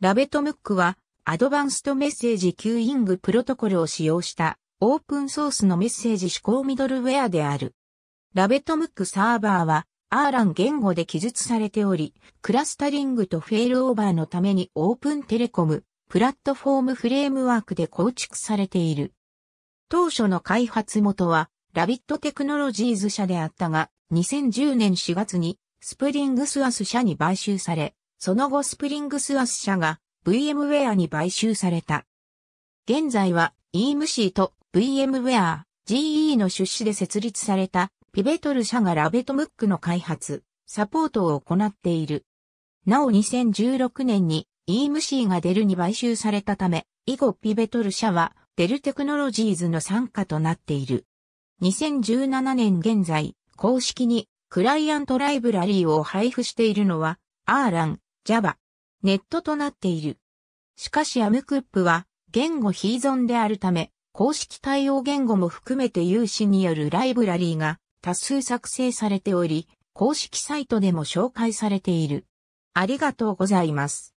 ラベトムックは、アドバンストメッセージキューイングプロトコルを使用したオープンソースのメッセージ指向ミドルウェアである。ラベトムックサーバーは、アーラン言語で記述されており、クラスタリングとフェールオーバーのためにオープンテレコム、プラットフォームフレームワークで構築されている。当初の開発元は、ラビットテクノロジーズ社であったが、2010年4月に、スプリングスアス社に買収され、その後スプリングスアス社が VMware に買収された。現在は EMC と VMware、GE の出資で設立されたピベトル社がラベトムックの開発、サポートを行っている。なお2016年に EMC がデルに買収されたため、以後ピベトル社はデルテクノロジーズの参加となっている。2017年現在、公式にクライアントライブラリーを配布しているのは、アーラン、Java、ネットとなっている。しかし a m クップは言語非依存であるため、公式対応言語も含めて有志によるライブラリーが多数作成されており、公式サイトでも紹介されている。ありがとうございます。